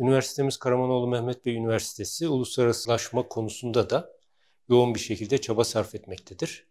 Üniversitemiz Karamanoğlu Mehmet Bey Üniversitesi uluslararasılaşma konusunda da yoğun bir şekilde çaba sarf etmektedir.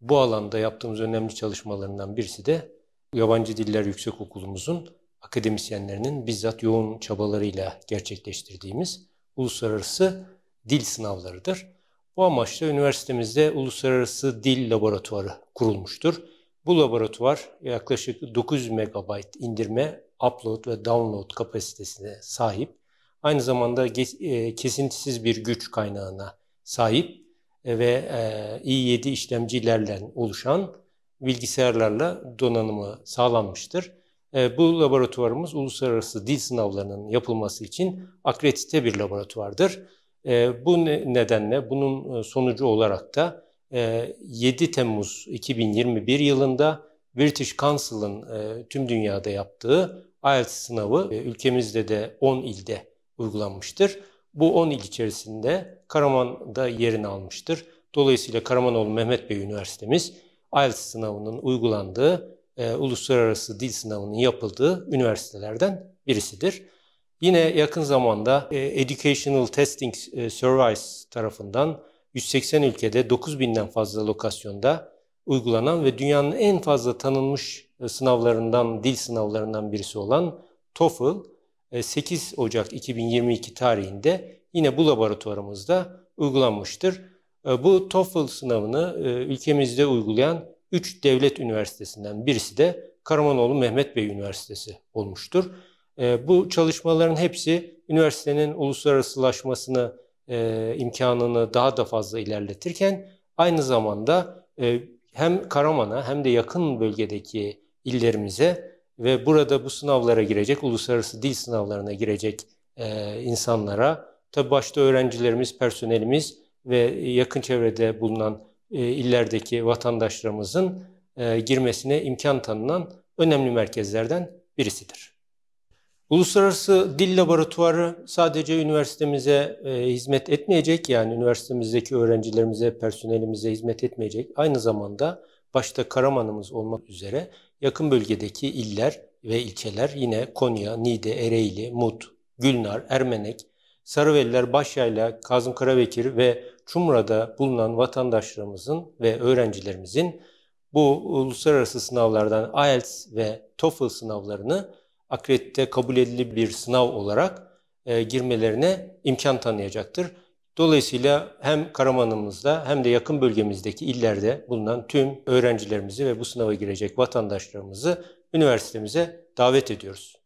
Bu alanda yaptığımız önemli çalışmalarından birisi de Yabancı Diller yüksek okulumuzun akademisyenlerinin bizzat yoğun çabalarıyla gerçekleştirdiğimiz uluslararası dil sınavlarıdır. Bu amaçla üniversitemizde uluslararası dil laboratuvarı kurulmuştur. Bu laboratuvar yaklaşık 900 megabayt indirme upload ve download kapasitesine sahip. Aynı zamanda e, kesintisiz bir güç kaynağına sahip e, ve e, i7 işlemcilerle oluşan bilgisayarlarla donanımı sağlanmıştır. Bu laboratuvarımız uluslararası dil sınavlarının yapılması için akredite bir laboratuvardır. Bu nedenle bunun sonucu olarak da 7 Temmuz 2021 yılında British Council'ın e, tüm dünyada yaptığı IELTS sınavı e, ülkemizde de 10 ilde uygulanmıştır. Bu 10 il içerisinde Karaman'da yerini almıştır. Dolayısıyla Karamanoğlu Mehmet Bey Üniversitemiz IELTS sınavının uygulandığı, e, uluslararası dil sınavının yapıldığı üniversitelerden birisidir. Yine yakın zamanda e, Educational Testing e, Service tarafından 180 ülkede 9000'den fazla lokasyonda uygulanan ve dünyanın en fazla tanınmış e, sınavlarından, dil sınavlarından birisi olan TOEFL 8 e, Ocak 2022 tarihinde yine bu laboratuvarımızda uygulanmıştır. E, bu TOEFL sınavını ülkemizde uygulayan 3 devlet üniversitesinden birisi de Karamanoğlu Mehmet Bey Üniversitesi olmuştur. Bu çalışmaların hepsi üniversitenin uluslararasılaşmasını, imkanını daha da fazla ilerletirken aynı zamanda hem Karaman'a hem de yakın bölgedeki illerimize ve burada bu sınavlara girecek, uluslararası dil sınavlarına girecek e, insanlara, tabi başta öğrencilerimiz, personelimiz ve yakın çevrede bulunan e, illerdeki vatandaşlarımızın e, girmesine imkan tanınan önemli merkezlerden birisidir. Uluslararası Dil Laboratuvarı sadece üniversitemize e, hizmet etmeyecek yani üniversitemizdeki öğrencilerimize, personelimize hizmet etmeyecek. Aynı zamanda başta Karaman'ımız olmak üzere yakın bölgedeki iller ve ilçeler yine Konya, Niğde, Ereğli, Mut, Gülnar, Ermenek, Sarıveliler, Başyayla, Kazım Karabekir ve Çumra'da bulunan vatandaşlarımızın ve öğrencilerimizin bu uluslararası sınavlardan IELTS ve TOEFL sınavlarını akredite kabul edilir bir sınav olarak e, girmelerine imkan tanıyacaktır. Dolayısıyla hem Karaman'ımızda hem de yakın bölgemizdeki illerde bulunan tüm öğrencilerimizi ve bu sınava girecek vatandaşlarımızı üniversitemize davet ediyoruz.